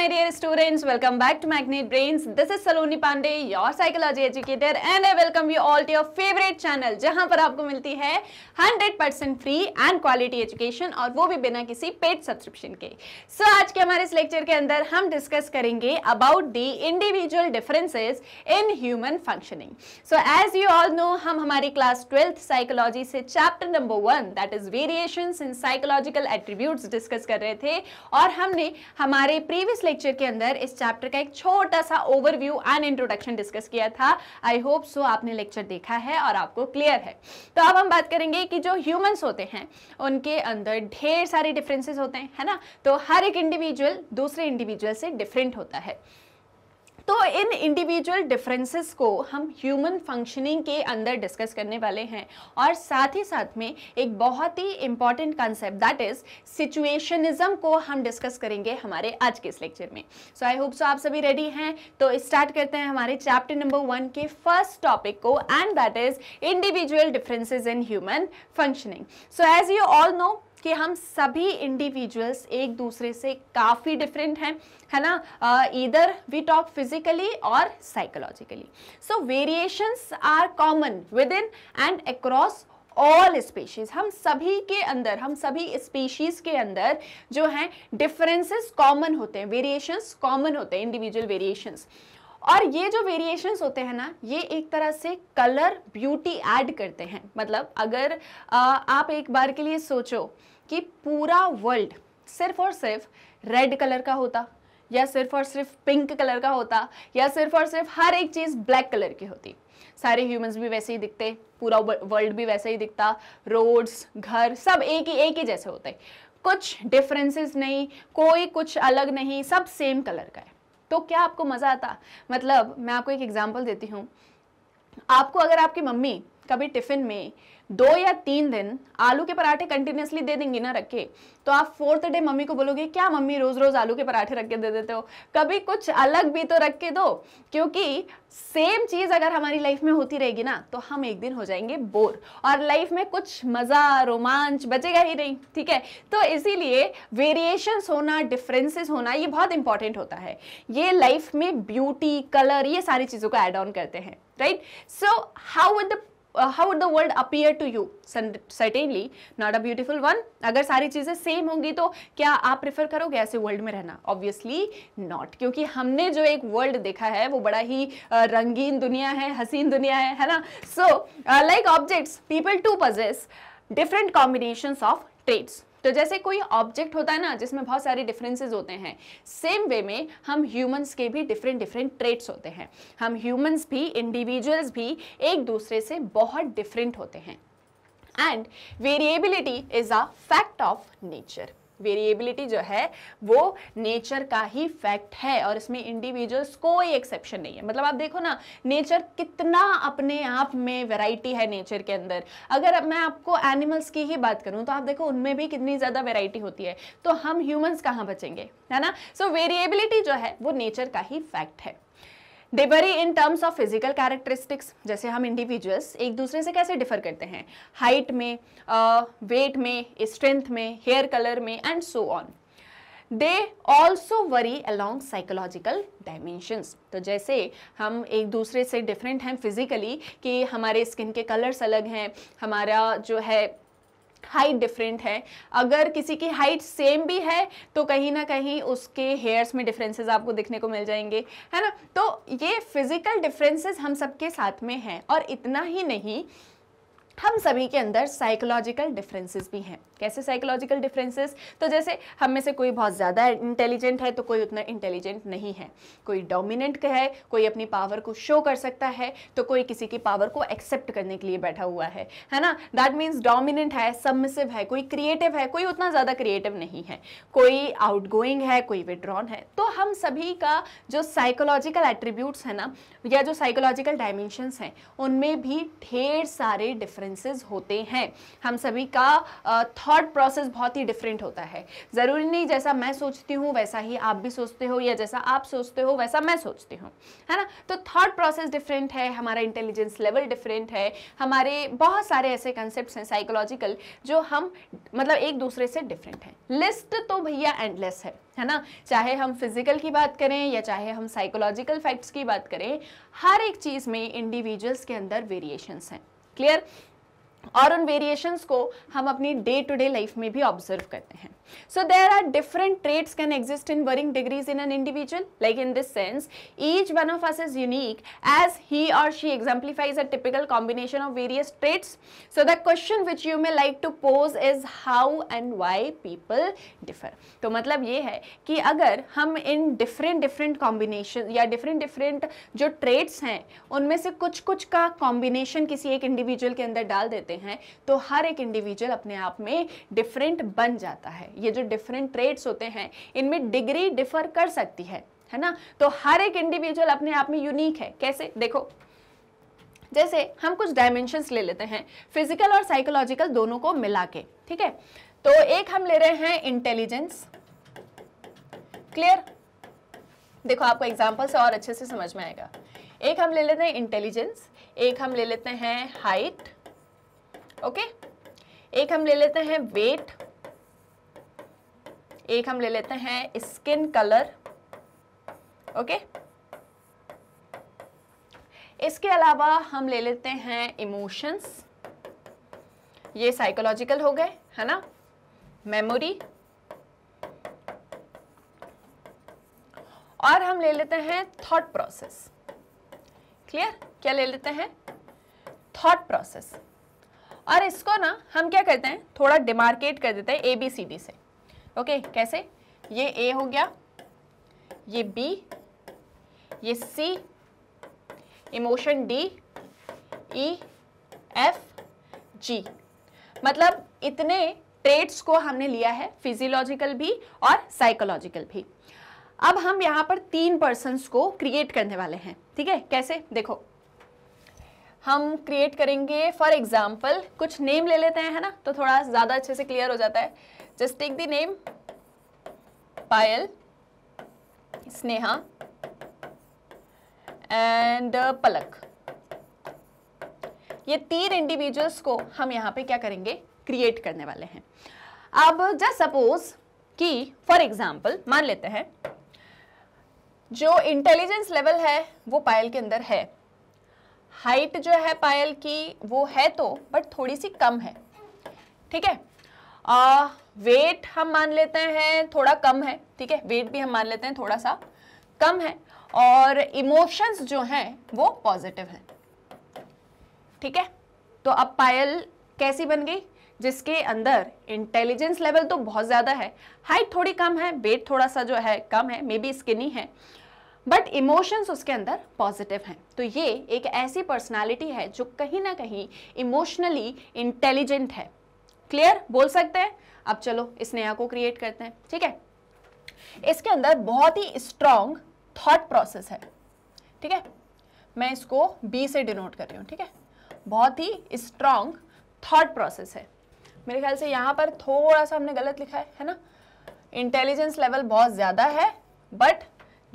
my dear students welcome back to magnet brains this is saloni pandey your psychology educator and i welcome you all to your favorite channel jahan par aapko milti hai 100% free and quality education aur wo bhi bina kisi paid subscription ke so aaj ke hamare is lecture ke andar hum discuss karenge about the individual differences in human functioning so as you all know hum hamari class 12th psychology se chapter number 1 that is variations in psychological attributes discuss kar rahe the aur humne hamare previous lecture के अंदर इस chapter का एक छोटा सा overview and introduction discuss किया था I hope so आपने लेक्चर देखा है और आपको क्लियर है तो अब हम बात करेंगे कि जो ह्यूमंस होते हैं उनके अंदर ढेर सारे डिफरेंसेस होते हैं है ना तो हर एक इंडिविजुअल दूसरे इंडिविजुअल से डिफरेंट होता है तो इन इंडिविजुअल डिफरेंसेस को हम ह्यूमन फंक्शनिंग के अंदर डिस्कस करने वाले हैं और साथ ही साथ में एक बहुत ही important concept that is situationism को हम डिस्कस करेंगे हमारे आज के इस लेक्चर में सो आई होप सो आप सभी रेडी हैं तो स्टार्ट करते हैं हमारे चैप्टर नंबर वन के फर्स्ट टॉपिक को and that is individual differences in human functioning so as you all know कि हम सभी इंडिविजुअल्स एक दूसरे से काफ़ी डिफरेंट हैं है ना इधर वी टॉक फिजिकली और psychologically so variations are common within and across all species हम सभी के अंदर हम सभी स्पीशीज के अंदर जो हैं डिफरेंसेस कॉमन होते हैं वेरिएशंस कॉमन होते हैं इंडिविजुअल वेरिएशंस और ये जो वेरिएशंस होते हैं ना ये एक तरह से कलर ब्यूटी ऐड करते हैं मतलब अगर आ, आप एक बार के लिए सोचो कि पूरा वर्ल्ड सिर्फ और सिर्फ रेड कलर का होता या सिर्फ और सिर्फ पिंक कलर का होता या सिर्फ और सिर्फ हर एक चीज़ ब्लैक कलर की होती सारे ह्यूमंस भी वैसे ही दिखते पूरा वर्ल्ड भी वैसे ही दिखता रोड्स घर सब एक ही एक ही जैसे होते कुछ डिफरेंसेस नहीं कोई कुछ अलग नहीं सब सेम कलर का है तो क्या आपको मज़ा आता मतलब मैं आपको एक एग्जाम्पल देती हूँ आपको अगर आपकी मम्मी कभी टिफ़िन में दो या तीन दिन आलू के पराठे कंटिन्यूसली दे देंगी ना रख के तो आप फोर्थ डे मम्मी को बोलोगे क्या मम्मी रोज रोज आलू के पराठे रख के दे देते हो कभी कुछ अलग भी तो रख के दो क्योंकि सेम चीज अगर हमारी लाइफ में होती रहेगी ना तो हम एक दिन हो जाएंगे बोर और लाइफ में कुछ मजा रोमांच बचेगा ही नहीं ठीक है तो इसीलिए वेरिएशन होना डिफरेंसेस होना ये बहुत इंपॉर्टेंट होता है ये लाइफ में ब्यूटी कलर ये सारी चीज़ों को एड ऑन करते हैं right so how would the uh, how would the world appear to you certainly not a beautiful one अगर सारी चीज़ें सेम होंगी तो क्या आप प्रेफर करोगे ऐसे वर्ल्ड में रहना ऑब्वियसली नॉट क्योंकि हमने जो एक वर्ल्ड देखा है वो बड़ा ही uh, रंगीन दुनिया है हसीन दुनिया है है ना so like objects people to possess different combinations of traits तो जैसे कोई ऑब्जेक्ट होता है ना जिसमें बहुत सारे डिफरेंसेस होते हैं सेम वे में हम ह्यूमंस के भी डिफरेंट डिफरेंट ट्रेट्स होते हैं हम ह्यूमंस भी इंडिविजुअल्स भी एक दूसरे से बहुत डिफरेंट होते हैं and variability is a fact of nature variability जो है वो नेचर का ही फैक्ट है और इसमें इंडिविजुअल्स कोई एक्सेप्शन नहीं है मतलब आप देखो ना नेचर कितना अपने आप में वेराइटी है नेचर के अंदर अगर मैं आपको एनिमल्स की ही बात करूं तो आप देखो उनमें भी कितनी ज़्यादा वेराइटी होती है तो हम ह्यूमंस कहाँ बचेंगे है ना सो so, वेरिएबिलिटी जो है वो नेचर का ही फैक्ट है they in terms of physical characteristics जैसे हम इंडिविजुअल्स एक दूसरे से कैसे डिफर करते हैं हाइट में वेट में स्ट्रेंथ में हेयर कलर में and so on they also vary along psychological dimensions तो जैसे हम एक दूसरे से डिफरेंट हैं फिजिकली कि हमारे स्किन के कलर्स अलग हैं हमारा जो है हाइट डिफरेंट है अगर किसी की हाइट सेम भी है तो कहीं ना कहीं उसके हेयर्स में डिफरेंसेस आपको देखने को मिल जाएंगे है ना तो ये फिज़िकल डिफरेंसेस हम सबके साथ में हैं और इतना ही नहीं हम सभी के अंदर साइकोलॉजिकल डिफरेंसेस भी हैं कैसे साइकोलॉजिकल डिफरेंसेस तो जैसे हम में से कोई बहुत ज़्यादा इंटेलिजेंट है तो कोई उतना इंटेलिजेंट नहीं है कोई डोमिनेंट है कोई अपनी पावर को शो कर सकता है तो कोई किसी की पावर को एक्सेप्ट करने के लिए बैठा हुआ है है ना दैट मीन्स डोमिनेंट है सबमिसिव है कोई क्रिएटिव है कोई उतना ज़्यादा क्रिएटिव नहीं है कोई आउट है कोई विड्रॉन है तो हम सभी का जो साइकोलॉजिकल एट्रीब्यूट्स है ना या जो साइकोलॉजिकल डायमेंशंस हैं उनमें भी ढेर सारे डिफरेंसेस होते हैं हम सभी का थॉट थॉट प्रोसेस बहुत ही डिफरेंट होता है ज़रूरी नहीं जैसा मैं सोचती हूँ वैसा ही आप भी सोचते हो या जैसा आप सोचते हो वैसा मैं सोचती हूँ है ना तो थॉट प्रोसेस डिफरेंट है हमारा इंटेलिजेंस लेवल डिफरेंट है हमारे बहुत सारे ऐसे कंसेप्ट हैं साइकोलॉजिकल जो हम मतलब एक दूसरे से डिफरेंट हैं लिस्ट तो भैया एंडलेस है है ना चाहे हम फिजिकल की बात करें या चाहे हम साइकोलॉजिकल फैक्ट्स की बात करें हर एक चीज़ में इंडिविजुअल्स के अंदर वेरिएशंस हैं क्लियर और उन वेरिएशंस को हम अपनी डे टू डे लाइफ में भी ऑब्जर्व करते हैं So there are different traits can exist in varying degrees in an individual. Like in this sense, each one of us is unique as he or she exemplifies a typical combination of various traits. So the question which you may like to pose is how and why people differ. to matlab ye hai ki agar hum in different different combination ya different different jo traits hain unme se kuch kuch ka combination kisi ek individual ke andar dal dete hain to har ek individual apne aap mein different ban jata hai ये जो different trades होते हैं इनमें degree differ कर सकती है है ना तो हर एक इंडिविजुअल अपने आप में यूनिक है कैसे देखो जैसे हम कुछ डायमेंशंस ले लेते हैं फिजिकल और साइकोलॉजिकल दोनों को मिला के ठीक है तो एक हम ले रहे हैं इंटेलिजेंस क्लियर देखो आपको एग्जाम्पल से और अच्छे से समझ में आएगा एक हम ले लेते हैं इंटेलिजेंस एक हम ले लेते हैं हाइट ओके एक हम ले लेते हैं वेट एक हम ले लेते हैं स्किन कलर ओके इसके अलावा हम ले लेते हैं इमोशंस ये साइकोलॉजिकल हो गए है ना मेमोरी और हम ले लेते हैं थॉट प्रोसेस क्लियर क्या ले लेते हैं थॉट प्रोसेस और इसको ना हम क्या करते हैं थोड़ा डिमार्केट कर देते हैं एबीसीडी से ओके कैसे ये ए हो गया ये बी ये C emotion D E F G मतलब इतने ट्रेड्स को हमने लिया है फिजियोलॉजिकल भी और साइकोलॉजिकल भी अब हम यहां पर तीन पर्सन को क्रिएट करने वाले हैं ठीक है कैसे देखो हम क्रिएट करेंगे फॉर एग्जाम्पल कुछ नेम ले लेते हैं है ना तो थोड़ा ज़्यादा अच्छे से क्लियर हो जाता है Just take the name Payal, Sneha and uh, Palak. ये तीन इंडिविजुअल्स को हम यहां पे क्या करेंगे क्रिएट करने वाले हैं अब जस्ट सपोज कि फॉर एग्जांपल मान लेते हैं जो इंटेलिजेंस लेवल है वो पायल के अंदर है हाइट जो है पायल की वो है तो बट थोड़ी सी कम है ठीक है आ, वेट हम मान लेते हैं थोड़ा कम है ठीक है वेट भी हम मान लेते हैं थोड़ा सा कम है और इमोशंस जो हैं वो पॉजिटिव हैं ठीक है तो अब पायल कैसी बन गई जिसके अंदर इंटेलिजेंस लेवल तो बहुत ज़्यादा है हाइट थोड़ी कम है वेट थोड़ा सा जो है कम है मे बी स्किनी है बट इमोशंस उसके अंदर पॉजिटिव हैं तो ये एक ऐसी पर्सनालिटी है जो कहीं ना कहीं इमोशनली इंटेलिजेंट है क्लियर बोल सकते हैं अब चलो इस नया को क्रिएट करते हैं ठीक है इसके अंदर बहुत ही स्ट्रांग थॉट प्रोसेस है ठीक है मैं इसको बी से डिनोट कर रही हूँ ठीक है बहुत ही स्ट्रांग थॉट प्रोसेस है मेरे ख्याल से यहाँ पर थोड़ा सा हमने गलत लिखा है है ना इंटेलिजेंस लेवल बहुत ज़्यादा है बट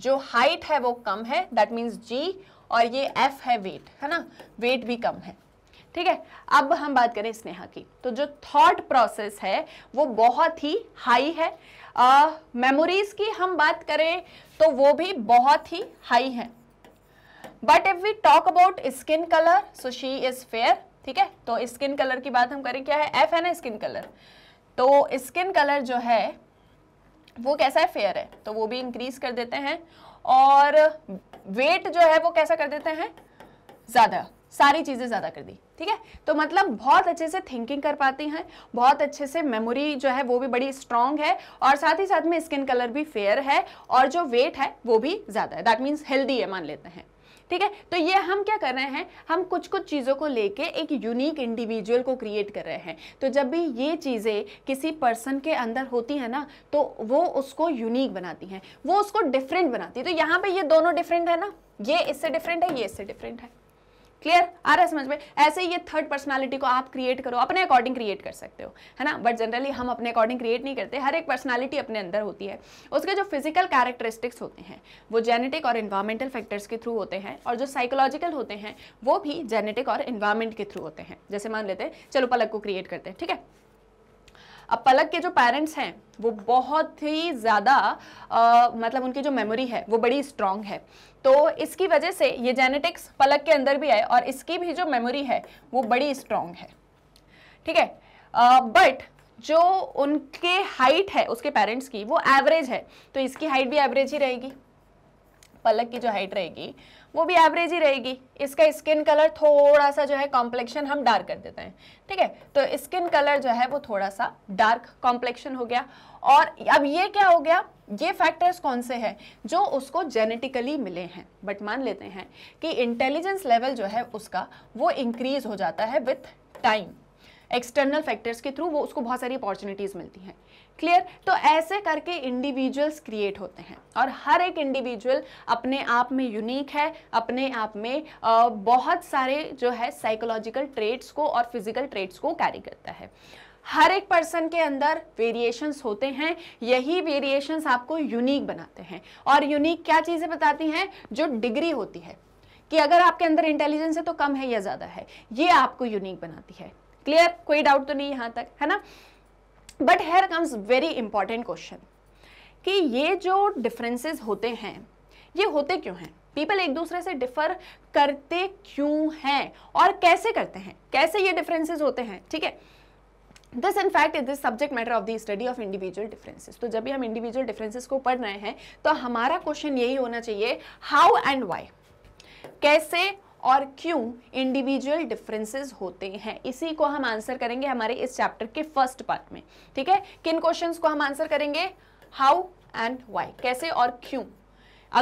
जो हाइट है वो कम है दैट मीन्स जी और ये एफ है वेट है ना वेट भी कम है ठीक है अब हम बात करें स्नेहा की तो जो थॉट प्रोसेस है वो बहुत ही हाई है मेमोरीज की हम बात करें तो वो भी बहुत ही हाई है but if we talk about skin colour so she is fair ठीक है तो स्किन कलर की बात हम करें क्या है एफ है ना स्किन कलर तो स्किन कलर जो है वो कैसा है फेयर है तो वो भी इंक्रीज कर देते हैं और वेट जो है वो कैसा कर देते हैं ज़्यादा सारी चीज़ें ज़्यादा कर दी ठीक है तो मतलब बहुत अच्छे से थिंकिंग कर पाती हैं बहुत अच्छे से मेमोरी जो है वो भी बड़ी स्ट्रांग है और साथ ही साथ में स्किन कलर भी फेयर है और जो वेट है वो भी ज़्यादा है दैट मीन्स हेल्दी है मान लेते हैं ठीक है तो ये हम क्या कर रहे हैं हम कुछ कुछ चीज़ों को लेके एक यूनिक इंडिविजुअल को क्रिएट कर रहे हैं तो जब भी ये चीज़ें किसी पर्सन के अंदर होती है ना तो वो उसको यूनिक बनाती हैं वो उसको डिफरेंट बनाती है तो यहाँ पे ये दोनों डिफरेंट है ना ये इससे डिफरेंट है ये इससे डिफरेंट है क्लियर आ रहा है समझ में ऐसे ये थर्ड पर्सनालिटी को आप क्रिएट करो अपने अकॉर्डिंग क्रिएट कर सकते हो है ना बट जनरली हम अपने अकॉर्डिंग क्रिएट नहीं करते हर एक पर्सनैलिटी अपने अंदर होती है उसके जो फिजिकल कैरेक्टरिस्टिक्स होते हैं वो जेनेटिक और इन्वायरमेंटल फैक्टर्स के थ्रू होते हैं और जो साइकोलॉजिकल होते हैं वो भी जेनेटिक और इन्वायरमेंट के थ्रू होते हैं जैसे मान लेते हैं चलो पलक को क्रिएट करते हैं ठीक है अब पलक के जो पेरेंट्स हैं वो बहुत ही ज़्यादा मतलब उनकी जो मेमोरी है वो बड़ी स्ट्रांग है तो इसकी वजह से ये जेनेटिक्स पलक के अंदर भी आए और इसकी भी जो मेमोरी है वो बड़ी स्ट्रॉन्ग है ठीक है बट जो उनके हाइट है उसके पेरेंट्स की वो एवरेज है तो इसकी हाइट भी एवरेज ही रहेगी पलक की जो हाइट रहेगी वो भी एवरेज ही रहेगी इसका स्किन कलर थोड़ा सा जो है कॉम्प्लेक्शन हम डार्क कर देते हैं ठीक है तो स्किन कलर जो है वो थोड़ा सा डार्क कॉम्प्लेक्शन हो गया और अब ये क्या हो गया ये फैक्टर्स कौन से हैं जो उसको जेनेटिकली मिले हैं बट मान लेते हैं कि इंटेलिजेंस लेवल जो है उसका वो इंक्रीज हो जाता है विथ टाइम एक्सटर्नल फैक्टर्स के थ्रू वो उसको बहुत सारी अपॉर्चुनिटीज़ मिलती हैं क्लियर तो ऐसे करके इंडिविजुअल्स क्रिएट होते हैं और हर एक इंडिविजुअल अपने आप में यूनिक है अपने आप में बहुत सारे जो है साइकोलॉजिकल ट्रेड्स को और फिजिकल ट्रेड्स को कैरी करता है हर एक पर्सन के अंदर वेरिएशंस होते हैं यही वेरिएशंस आपको यूनिक बनाते हैं और यूनिक क्या चीज़ें बताती हैं जो डिग्री होती है कि अगर आपके अंदर इंटेलिजेंस है तो कम है या ज़्यादा है ये आपको यूनिक बनाती है क्लियर कोई डाउट तो नहीं यहाँ तक है ना but here comes very important question कि ये जो डिफरेंसेस होते हैं ये होते क्यों हैं पीपल एक दूसरे से डिफर करते क्यों हैं और कैसे करते हैं कैसे ये डिफरेंसेस होते हैं ठीक है this in fact is this subject matter of the study of individual differences तो जब भी हम इंडिविजुअल डिफरेंसेस को पढ़ रहे हैं तो हमारा क्वेश्चन यही होना चाहिए हाउ एंड वाई कैसे और क्यों इंडिविजुअल डिफरेंसेस होते हैं इसी को हम आंसर करेंगे हमारे इस चैप्टर के फर्स्ट पार्ट में ठीक है किन क्वेश्चंस को हम आंसर करेंगे हाउ एंड वाई कैसे और क्यों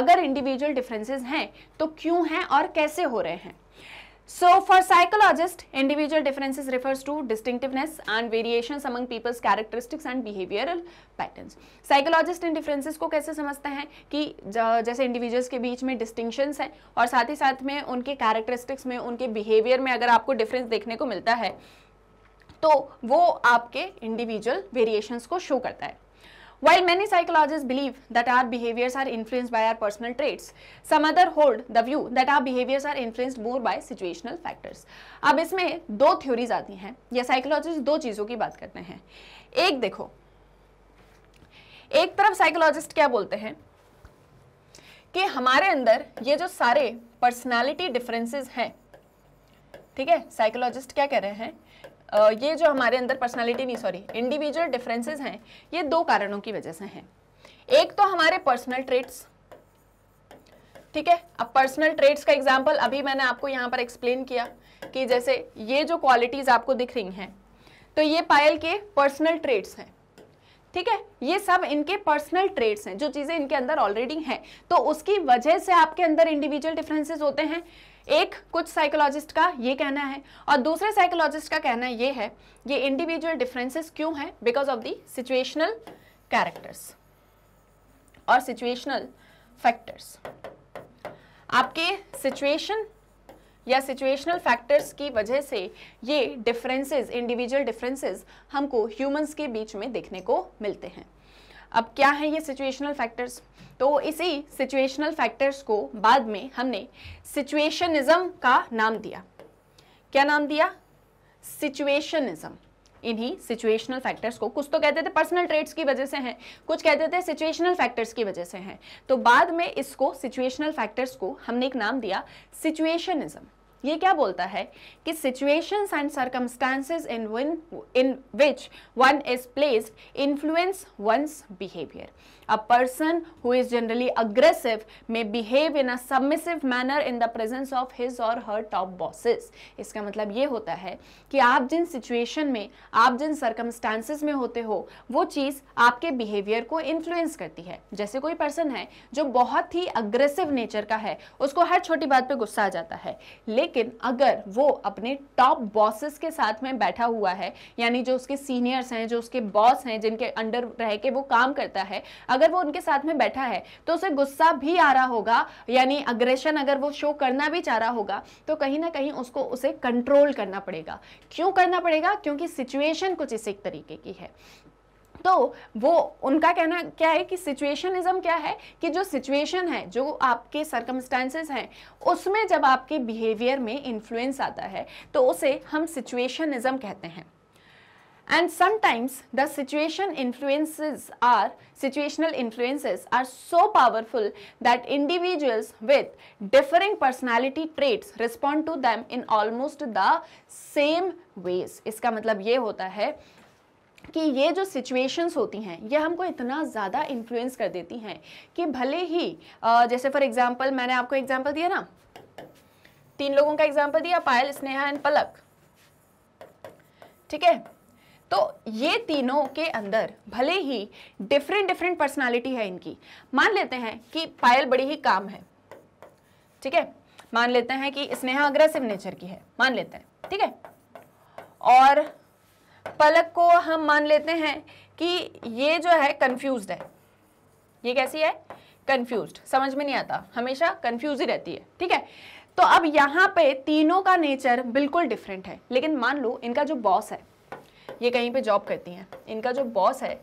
अगर इंडिविजुअल डिफरेंसेस हैं तो क्यों हैं और कैसे हो रहे हैं So for psychologist, individual differences refers to distinctiveness and variations among people's characteristics and behavioral patterns. Psychologist in differences को कैसे समझते हैं कि जैसे individuals के बीच में distinctions हैं और साथ ही साथ में उनके characteristics में उनके behavior में अगर आपको difference देखने को मिलता है तो वो आपके individual variations को show करता है While many psychologists believe that our behaviors are influenced by our personal traits, some other hold the view that our behaviors are influenced more by situational factors. अब इसमें दो थ्योरीज आती हैं या psychologist दो चीज़ों की बात करते हैं एक देखो एक तरफ साइकोलॉजिस्ट क्या बोलते हैं कि हमारे अंदर ये जो सारे पर्सनालिटी डिफरेंसेस हैं ठीक है साइकोलॉजिस्ट क्या कह रहे हैं ये जो हमारे अंदर पर्सनालिटी नहीं सॉरी इंडिविजुअल डिफरेंसेस हैं ये दो कारणों की वजह से हैं एक तो हमारे पर्सनल ट्रेट्स ठीक है अब पर्सनल ट्रेट्स का एग्जाम्पल अभी मैंने आपको यहाँ पर एक्सप्लेन किया कि जैसे ये जो क्वालिटीज़ आपको दिख रही हैं तो ये पायल के पर्सनल ट्रेट्स हैं ठीक है ये सब इनके पर्सनल ट्रेट्स हैं जो चीज़ें इनके अंदर ऑलरेडी हैं तो उसकी वजह से आपके अंदर इंडिविजुअल डिफरेंसेस होते हैं एक कुछ साइकोलॉजिस्ट का ये कहना है और दूसरे साइकोलॉजिस्ट का कहना ये है ये इंडिविजुअल डिफरेंसेस क्यों हैं because of the situational characters और सिचुएशनल फैक्टर्स आपके सिचुएशन या सिचुएशनल फैक्टर्स की वजह से ये डिफरेंसेस इंडिविजुअल डिफरेंसेस हमको ह्यूमंस के बीच में देखने को मिलते हैं अब क्या है ये सिचुएशनल फैक्टर्स तो इसी सिचुएशनल फैक्टर्स को बाद में हमने सिचुएशनिज्म का नाम दिया क्या नाम दिया सिचुएशनिज्म इन्हीं सिचुएशनल फैक्टर्स को कुछ तो कहते थे पर्सनल ट्रेड्स की वजह से हैं कुछ कहते थे सिचुएशनल फैक्टर्स की वजह से हैं तो बाद में इसको सिचुएशनल फैक्टर्स को हमने एक नाम दिया सिचुएशनिज्म ये क्या बोलता है कि situations and circumstances in in which one is placed influence one's behaviour A person who is generally aggressive may behave in a submissive manner in the presence of his or her top bosses. इसका मतलब ये होता है कि आप जिन situation में आप जिन circumstances में होते हो वो चीज़ आपके बिहेवियर को इन्फ्लुएंस करती है जैसे कोई पर्सन है जो बहुत ही अग्रेसिव नेचर का है उसको हर छोटी बात पे गुस्सा आ जाता है लेकिन अगर वो अपने टॉप बॉसेस के साथ में बैठा हुआ है यानी जो उसके सीनियर्स हैं जो उसके बॉस हैं जिनके अंडर रह के वो काम करता है अगर वो उनके साथ में बैठा है तो उसे गुस्सा भी आ रहा होगा यानी अग्रेशन अगर वो शो करना भी चाह रहा होगा तो कहीं ना कहीं उसको उसे कंट्रोल करना पड़ेगा क्यों करना पड़ेगा क्योंकि सिचुएशन कुछ इस एक तरीके की है तो वो उनका कहना क्या है कि सिचुएशनिज्म क्या है कि जो सिचुएशन है जो आपके सर्कमस्टांसेस हैं उसमें जब आपके बिहेवियर में इन्फ्लुएंस आता है तो उसे हम सिचुएशनिज्म कहते हैं and sometimes the situation influences are situational influences are so powerful that individuals with differing personality traits respond to them in almost the same ways iska matlab ye hota hai कि ये जो सिचुएशंस होती हैं ये हमको इतना ज़्यादा influence कर देती हैं कि भले ही जैसे फॉर एग्जांपल मैंने आपको एग्जांपल दिया ना तीन लोगों का एग्जांपल दिया पायल स्नेहा एंड पलक ठीक है तो ये तीनों के अंदर भले ही डिफरेंट डिफरेंट पर्सनालिटी है इनकी मान लेते हैं कि पायल बड़ी ही काम है ठीक है मान लेते हैं कि स्नेहा अग्रेसिव नेचर की है मान लेते हैं ठीक है और पलक को हम मान लेते हैं कि ये जो है कंफ्यूज्ड है ये कैसी है कंफ्यूज्ड समझ में नहीं आता हमेशा कंफ्यूज ही रहती है ठीक है तो अब यहाँ पे तीनों का नेचर बिल्कुल डिफरेंट है लेकिन मान लो इनका जो बॉस है ये कहीं पे जॉब करती हैं इनका जो बॉस है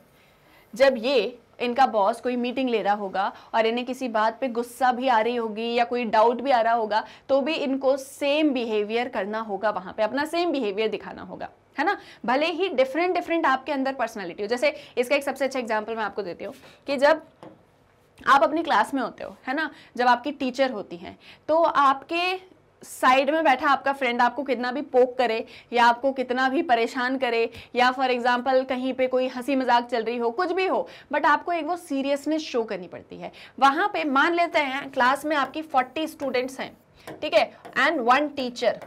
जब ये इनका बॉस कोई मीटिंग ले रहा होगा और इन्हें किसी बात पे गुस्सा भी आ रही होगी या कोई डाउट भी आ रहा होगा तो भी इनको सेम बिहेवियर करना होगा वहाँ पे अपना सेम बिहेवियर दिखाना होगा है ना भले ही डिफरेंट डिफरेंट आपके अंदर पर्सनैलिटी हो जैसे इसका एक सबसे अच्छा एग्जाम्पल मैं आपको देती हूँ कि जब आप अपनी क्लास में होते हो है ना जब आपकी टीचर होती हैं तो आपके साइड में बैठा आपका फ्रेंड आपको कितना भी पोक करे या आपको कितना भी परेशान करे या फॉर एग्जांपल कहीं पे कोई हंसी मजाक चल रही हो कुछ भी हो बट आपको एक वो सीरियसनेस शो करनी पड़ती है वहां पे मान लेते हैं क्लास में आपकी 40 स्टूडेंट्स हैं ठीक है एंड वन टीचर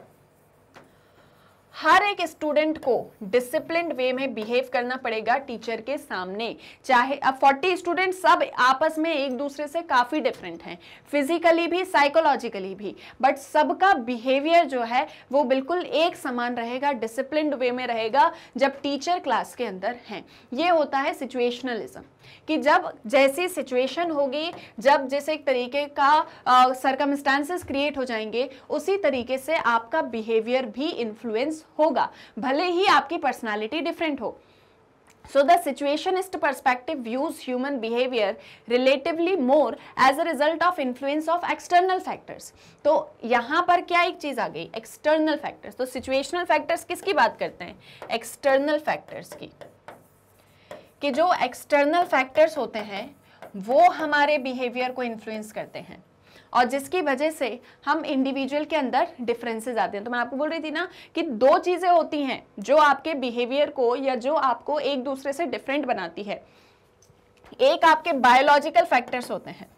हर एक स्टूडेंट को डिसिप्लिन वे में बिहेव करना पड़ेगा टीचर के सामने चाहे अब 40 स्टूडेंट सब आपस में एक दूसरे से काफ़ी डिफरेंट हैं फिजिकली भी साइकोलॉजिकली भी बट सबका बिहेवियर जो है वो बिल्कुल एक समान रहेगा डिसिप्लिन वे में रहेगा जब टीचर क्लास के अंदर हैं ये होता है सिचुएशनलिज्म कि जब जैसी सिचुएशन होगी जब जैसे एक तरीके का सरकमस्टांसिस क्रिएट हो जाएंगे उसी तरीके से आपका बिहेवियर भी इन्फ्लुएंस होगा भले ही आपकी पर्सनैलिटी डिफरेंट हो so the situationist perspective views human behaviour relatively more as a result of influence of external factors तो यहाँ पर क्या एक चीज़ आ गई एक्सटर्नल फैक्टर्स तो सिचुएशनल फैक्टर्स किसकी बात करते हैं एक्सटर्नल फैक्टर्स की कि जो एक्सटर्नल फैक्टर्स होते हैं वो हमारे बिहेवियर को इन्फ्लुएंस करते हैं और जिसकी वजह से हम इंडिविजुअल के अंदर डिफरेंसेज आते हैं तो मैं आपको बोल रही थी ना कि दो चीज़ें होती हैं जो आपके बिहेवियर को या जो आपको एक दूसरे से डिफरेंट बनाती है एक आपके बायोलॉजिकल फैक्टर्स होते हैं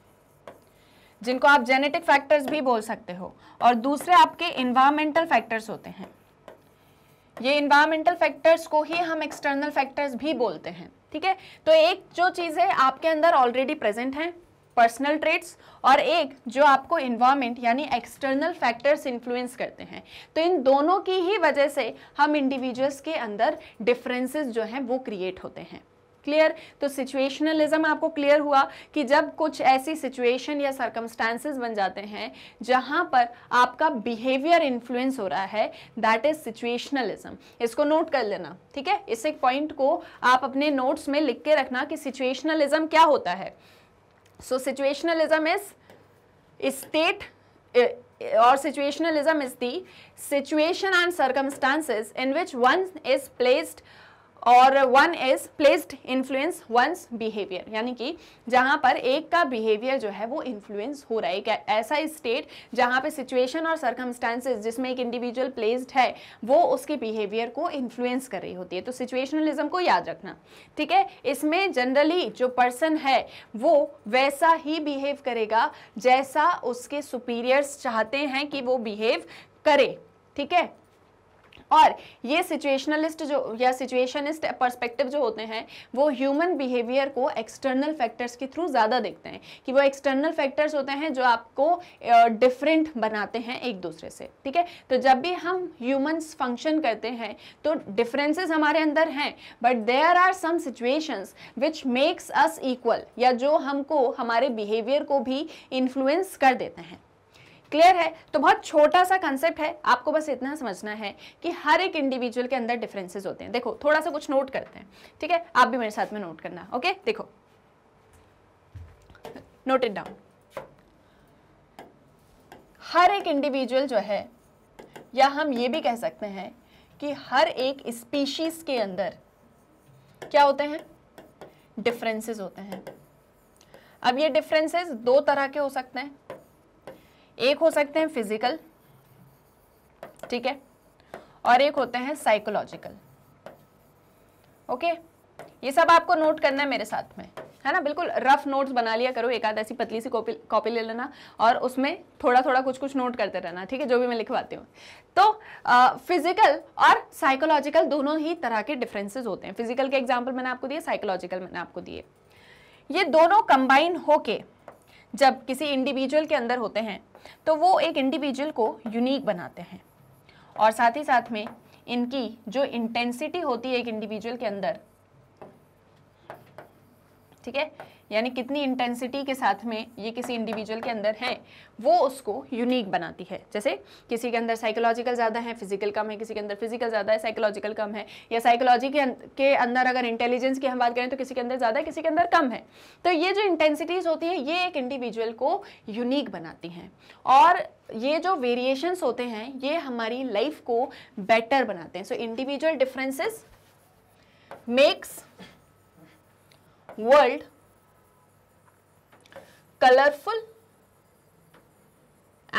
जिनको आप जेनेटिक फैक्टर्स भी बोल सकते हो और दूसरे आपके इन्वायरमेंटल फैक्टर्स होते हैं ये इन्वायरमेंटल फैक्टर्स को ही हम एक्सटर्नल फैक्टर्स भी बोलते हैं ठीक है तो एक जो चीज़ें आपके अंदर ऑलरेडी प्रेजेंट हैं पर्सनल ट्रेट्स और एक जो आपको इन्वामेंट यानी एक्सटर्नल फैक्टर्स इन्फ्लुएंस करते हैं तो इन दोनों की ही वजह से हम इंडिविजुअल्स के अंदर डिफरेंसेस जो हैं वो क्रिएट होते हैं क्लियर तो सिचुएशनलिज्म आपको क्लियर हुआ कि जब कुछ ऐसी सिचुएशन या सर्कमस्टांसिस बन जाते हैं जहाँ पर आपका बिहेवियर इन्फ्लुएंस हो रहा है दैट इज सिचुएशनलिज्म इसको नोट कर लेना ठीक है इस एक पॉइंट को आप अपने नोट्स में लिख के रखना कि सिचुएशनलिज्म क्या होता है So situationalism is, state uh, or situationalism is the situation and circumstances in which one is placed और one is placed influence one's behaviour यानी कि जहाँ पर एक का बिहेवियर जो है वो इन्फ्लुएंस हो रहा है एक ऐसा स्टेट जहाँ पे सिचुएशन और सर्कमस्टांसेस जिसमें एक इंडिविजुअल प्लेस्ड है वो उसके बिहेवियर को इन्फ्लुएंस कर रही होती है तो सिचुएशनलिज्म को याद रखना ठीक है इसमें जनरली जो पर्सन है वो वैसा ही बिहेव करेगा जैसा उसके सुपीरियर्स चाहते हैं कि वो बिहेव करे ठीक है और ये सिचुएशनलिस्ट जो या सिचुएशनिस्ट पर्सपेक्टिव जो होते हैं वो ह्यूमन बिहेवियर को एक्सटर्नल फैक्टर्स के थ्रू ज़्यादा देखते हैं कि वो एक्सटर्नल फैक्टर्स होते हैं जो आपको डिफरेंट बनाते हैं एक दूसरे से ठीक है तो जब भी हम ह्यूमन्स फंक्शन करते हैं तो डिफरेंसेस हमारे अंदर हैं but there are some situations which makes us equal या जो हमको हमारे बिहेवियर को भी इन्फ्लुएंस कर देते हैं क्लियर है तो बहुत छोटा सा कंसेप्ट है आपको बस इतना समझना है कि हर एक इंडिविजुअल के अंदर डिफरेंसेस होते हैं देखो थोड़ा सा कुछ नोट करते हैं ठीक है आप भी मेरे साथ में नोट करना ओके देखो नोट इट डाउन हर एक इंडिविजुअल जो है या हम ये भी कह सकते हैं कि हर एक स्पीशीज के अंदर क्या होते हैं डिफरेंसेस होते हैं अब ये डिफरेंसेस दो तरह के हो सकते हैं एक हो सकते हैं फिजिकल ठीक है और एक होते हैं साइकोलॉजिकल ओके ये सब आपको नोट करना है मेरे साथ में है ना बिल्कुल रफ नोट्स बना लिया करो एक आध ऐसी पतली सी कॉपी कॉपी ले लेना और उसमें थोड़ा थोड़ा कुछ कुछ नोट करते रहना ठीक है जो भी मैं लिखवाती हूँ तो फिजिकल और साइकोलॉजिकल दोनों ही तरह के डिफरेंसेस होते हैं फिजिकल के एग्जाम्पल मैंने आपको दिए साइकोलॉजिकल मैंने आपको दिए ये दोनों कंबाइन होके जब किसी इंडिविजुअल के अंदर होते हैं तो वो एक इंडिविजुअल को यूनिक बनाते हैं और साथ ही साथ में इनकी जो इंटेंसिटी होती है एक इंडिविजुअल के अंदर ठीक है यानी कितनी इंटेंसिटी के साथ में ये किसी इंडिविजुअल के अंदर है वो उसको यूनिक बनाती है जैसे किसी के अंदर साइकोलॉजिकल ज़्यादा है फिजिकल कम है किसी के अंदर फिजिकल ज़्यादा है साइकोलॉजिकल कम है या साइकोलॉजी अं-, के अंदर अगर इंटेलिजेंस की हम बात करें तो किसी के अंदर ज़्यादा है किसी के अंदर कम है तो ये जो इंटेंसिटीज़ होती है ये एक इंडिविजुअल को यूनिक बनाती हैं और ये जो वेरिएशंस होते हैं ये हमारी लाइफ को बेटर बनाते हैं so individual differences makes world colorful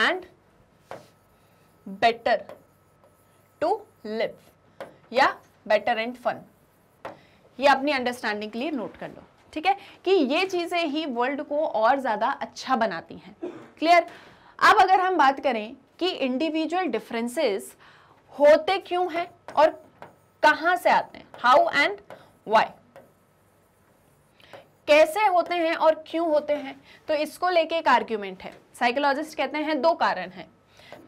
and better to live या better and fun ये अपनी अंडरस्टैंडिंग के लिए नोट कर लो ठीक है कि ये चीज़ें ही वर्ल्ड को और ज़्यादा अच्छा बनाती हैं क्लियर अब अगर हम बात करें कि इंडिविजुअल डिफरेंसेस होते क्यों हैं और कहाँ से आते हैं हाउ एंड वाई कैसे होते हैं और क्यों होते हैं तो इसको लेके एक आर्ग्यूमेंट है साइकोलॉजिस्ट कहते हैं दो कारण हैं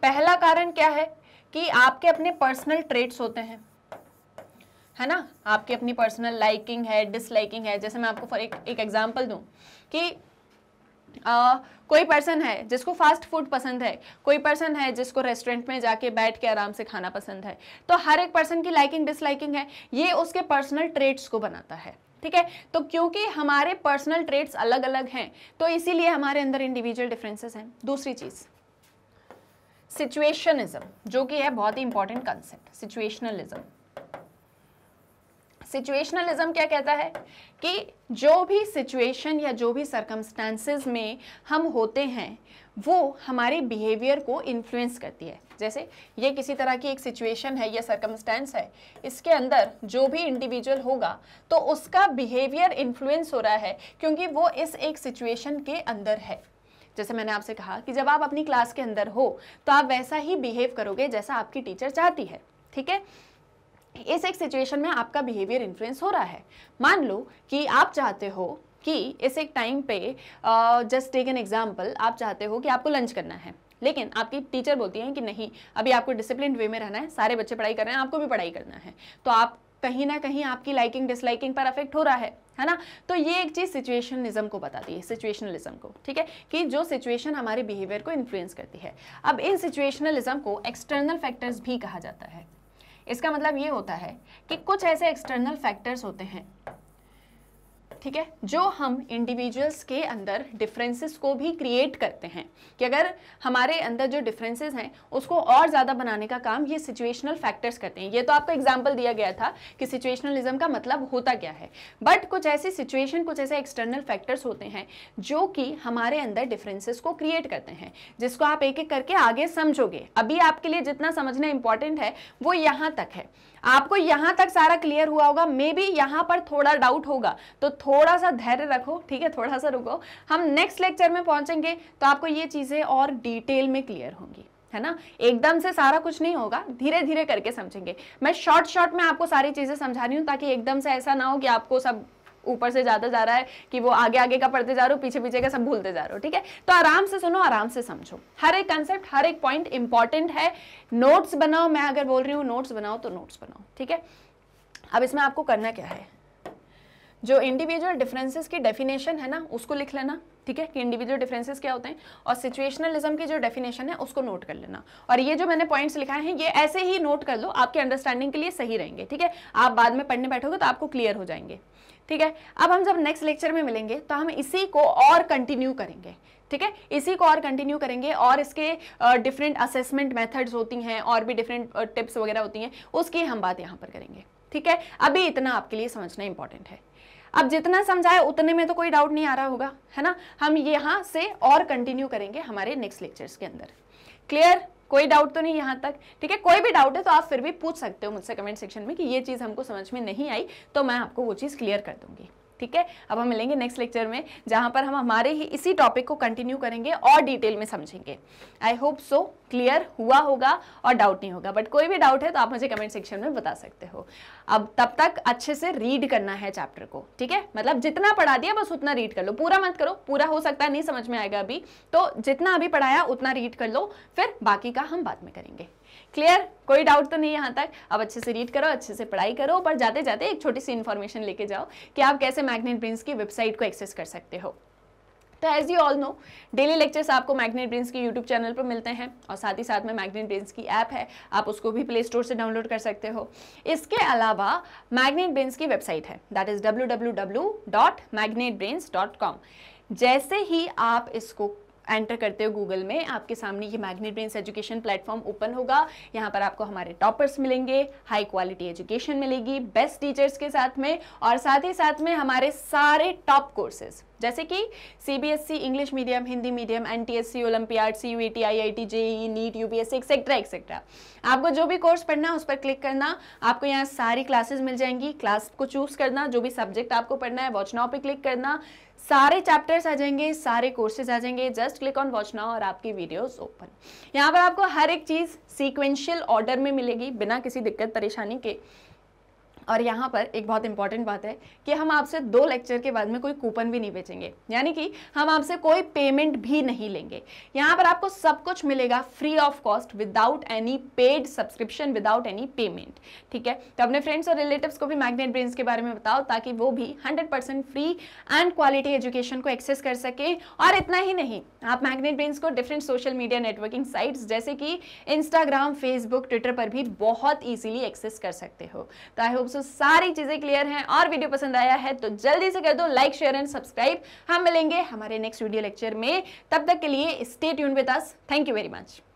पहला कारण क्या है कि आपके अपने पर्सनल ट्रेट्स होते हैं है ना आपकी अपनी पर्सनल लाइकिंग है डिसलाइकिंग है जैसे मैं आपको फॉर एक एक एग्जांपल दूं कि आ, कोई पर्सन है जिसको फास्ट फूड पसंद है कोई पर्सन है जिसको रेस्टोरेंट में जाके बैठ के आराम से खाना पसंद है तो हर एक पर्सन की लाइकिंग डिसलाइकिंग है ये उसके पर्सनल ट्रेट्स को बनाता है ठीक है तो क्योंकि हमारे पर्सनल ट्रेड्स अलग अलग हैं तो इसीलिए हमारे अंदर इंडिविजुअल डिफरेंसेस हैं दूसरी चीज़ सिचुएशनिज्म जो कि है बहुत ही इंपॉर्टेंट कंसेप्ट सिचुएशनलिज्म सिचुएशनलिज्म क्या कहता है कि जो भी सिचुएशन या जो भी सर्कमस्टांसेस में हम होते हैं वो हमारे बिहेवियर को इन्फ्लुएंस करती है जैसे ये किसी तरह की एक सिचुएशन है या सर्कमस्टेंस है इसके अंदर जो भी इंडिविजुअल होगा तो उसका बिहेवियर इन्फ्लुएंस हो रहा है क्योंकि वो इस एक सिचुएशन के अंदर है जैसे मैंने आपसे कहा कि जब आप अपनी क्लास के अंदर हो तो आप वैसा ही बिहेव करोगे जैसा आपकी टीचर चाहती है ठीक है इस एक सिचुएशन में आपका बिहेवियर इन्फ्लुएंस हो रहा है मान लो कि आप चाहते हो कि इस एक टाइम पे जस्ट टेक एन एग्जाम्पल आप चाहते हो कि आपको लंच करना है लेकिन आपकी टीचर बोलती हैं कि नहीं अभी आपको डिसिप्लिन वे में रहना है सारे बच्चे पढ़ाई कर रहे हैं आपको भी पढ़ाई करना है तो आप कहीं ना कहीं आपकी लाइकिंग डिसलाइकिंग पर अफेक्ट हो रहा है है ना तो ये एक चीज़ सिचुएशनिज्म को बताती है सिचुएशनलिज्म को ठीक है कि जो सिचुएशन हमारे बिहेवियर को इन्फ्लुएंस करती है अब इन सिचुएशनलिज्म को एक्सटर्नल फैक्टर्स भी कहा जाता है इसका मतलब ये होता है कि कुछ ऐसे एक्सटर्नल फैक्टर्स होते हैं ठीक है जो हम इंडिविजुअल्स के अंदर डिफरेंसेस को भी क्रिएट करते हैं कि अगर हमारे अंदर जो डिफरेंसेस हैं उसको और ज़्यादा बनाने का काम ये सिचुएशनल फैक्टर्स करते हैं ये तो आपको एग्जाम्पल दिया गया था कि सिचुएशनलिज्म का मतलब होता क्या है बट कुछ ऐसी सिचुएशन कुछ ऐसे एक्सटर्नल फैक्टर्स होते हैं जो कि हमारे अंदर डिफरेंसेस को क्रिएट करते हैं जिसको आप एक एक करके आगे समझोगे अभी आपके लिए जितना समझना इंपॉर्टेंट है वो यहाँ तक है आपको यहां तक सारा क्लियर हुआ होगा मे बी यहाँ पर थोड़ा डाउट होगा तो थोड़ा सा धैर्य रखो ठीक है थोड़ा सा रुको हम नेक्स्ट लेक्चर में पहुंचेंगे तो आपको ये चीज़ें और डिटेल में क्लियर होंगी है ना एकदम से सारा कुछ नहीं होगा धीरे धीरे करके समझेंगे मैं शॉर्ट शॉर्ट में आपको सारी चीज़ें समझा रही हूँ ताकि एकदम से ऐसा ना हो कि आपको सब ऊपर से ज़्यादा जा रहा है कि वो आगे आगे का पढ़ते जा रहे हो पीछे पीछे का सब भूलते जा रहे हो ठीक है तो आराम से सुनो आराम से समझो हर एक कंसेप्ट हर एक पॉइंट इंपॉर्टेंट है नोट्स बनाओ मैं अगर बोल रही हूँ नोट्स बनाओ तो नोट्स बनाओ ठीक है अब इसमें आपको करना क्या है जो इंडिविजुअल डिफरेंसेस की डेफिनेशन है ना उसको लिख लेना ठीक है कि इंडिविजुअल डिफरेंसेस क्या होते हैं और सिचुएशनलिज्म की जो डेफिनेशन है उसको नोट कर लेना और ये जो मैंने पॉइंट्स लिखाए हैं ये ऐसे ही नोट कर लो आपके अंडरस्टैंडिंग के लिए सही रहेंगे ठीक है आप बाद में पढ़ने बैठोगे तो आपको क्लियर हो जाएंगे ठीक है अब हम जब नेक्स्ट लेक्चर में मिलेंगे तो हम इसी को और कंटिन्यू करेंगे ठीक है इसी को और कंटिन्यू करेंगे और इसके डिफरेंट असेसमेंट मेथड्स होती हैं और भी डिफरेंट टिप्स वगैरह होती हैं उसकी हम बात यहाँ पर करेंगे ठीक है अभी इतना आपके लिए समझना इंपॉर्टेंट है अब जितना समझाए उतने में तो कोई डाउट नहीं आ रहा होगा है ना हम यहाँ से और कंटिन्यू करेंगे हमारे नेक्स्ट लेक्चर्स के अंदर क्लियर कोई डाउट तो नहीं यहाँ तक ठीक है कोई भी डाउट है तो आप फिर भी पूछ सकते हो मुझसे कमेंट सेक्शन में कि ये चीज़ हमको समझ में नहीं आई तो मैं आपको वो चीज़ क्लियर कर दूंगी ठीक है अब हम मिलेंगे नेक्स्ट लेक्चर में जहां पर हम हमारे ही इसी टॉपिक को कंटिन्यू करेंगे और डिटेल में समझेंगे आई होप सो क्लियर हुआ होगा और डाउट नहीं होगा बट कोई भी डाउट है तो आप मुझे कमेंट सेक्शन में बता सकते हो अब तब तक अच्छे से रीड करना है चैप्टर को ठीक है मतलब जितना पढ़ा दिया बस उतना रीड कर लो पूरा मत करो पूरा हो सकता है नहीं समझ में आएगा अभी तो जितना अभी पढ़ाया उतना रीड कर लो फिर बाकी का हम बाद में करेंगे क्लियर कोई डाउट तो नहीं यहाँ तक अब अच्छे से रीड करो अच्छे से पढ़ाई करो पर जाते जाते एक छोटी सी इन्फॉर्मेशन लेके जाओ कि आप कैसे मैग्नेट ब्रिंस की वेबसाइट को एक्सेस कर सकते हो तो as you all know daily lectures आपको मैग्नेट ब्रिंस के यूट्यूब चैनल पर मिलते हैं और साथ ही साथ में मैग्नेट ब्रिंस की ऐप है आप उसको भी प्ले स्टोर से डाउनलोड कर सकते हो इसके अलावा मैग्नेट ब्रिंस की वेबसाइट है दैट इज़ डब्ल्यू जैसे ही आप इसको एंटर करते हो गूगल में आपके सामने ये Magnet Brains education platform open होगा यहाँ पर आपको हमारे टॉपर्स मिलेंगे हाई क्वालिटी एजुकेशन मिलेगी बेस्ट टीचर्स के साथ में और साथ ही साथ में हमारे सारे टॉप कोर्सेज़ जैसे कि CBSE English medium Hindi medium NTSC olympiad C U T I I T JEE NEET UPSC etcetera etcetera आपको जो भी कोर्स पढ़ना है उस पर क्लिक करना आपको यहाँ सारी क्लासेस मिल जाएंगी क्लास को चूज करना जो भी सब्जेक्ट आपको पढ़ना है वॉच नाउ पे क्लिक करना सारे चैप्टर्स आ जाएंगे सारे कोर्सेज आ जाएंगे just click on watch now और आपकी वीडियोज ओपन यहाँ पर आपको हर एक चीज़ सीक्वेंशियल ऑर्डर में मिलेगी बिना किसी दिक्कत परेशानी के और यहाँ पर एक बहुत इंपॉर्टेंट बात है कि हम आपसे दो लेक्चर के बाद में कोई कूपन भी नहीं बेचेंगे यानी कि हम आपसे कोई पेमेंट भी नहीं लेंगे यहाँ पर आपको सब कुछ मिलेगा free of cost without any paid subscription without any payment ठीक है तो अपने फ्रेंड्स और रिलेटिव्स को भी मैग्नेट ब्रेन्स के बारे में बताओ ताकि वो भी hundred free and quality education को एक्सेस कर सके और इतना ही नहीं आप मैग्नेट ब्रेन्स को different social media networking sites जैसे कि इंस्टाग्राम फेसबुक ट्विटर पर भी बहुत ईजिली एक्सेस कर सकते हो तो आई होप सो सो सारी चीज़ें क्लियर हैं और वीडियो पसंद आया है तो जल्दी से कर दो लाइक शेयर एंड सब्सक्राइब हम मिलेंगे हमारे नेक्स्ट वीडियो लेक्चर में तब तक के लिए स्टेट यून with us thank you very much